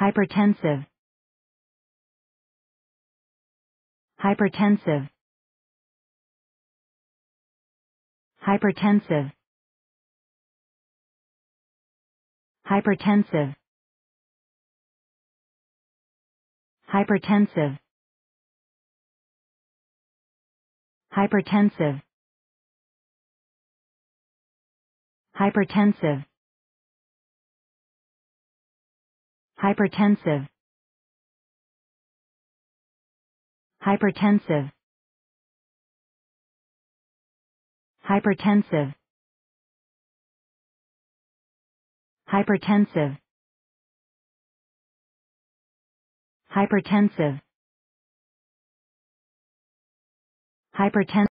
hypertensive hypertensive hypertensive hypertensive hypertensive hypertensive hypertensive hypertensive hypertensive hypertensive hypertensive hypertensive hypertensive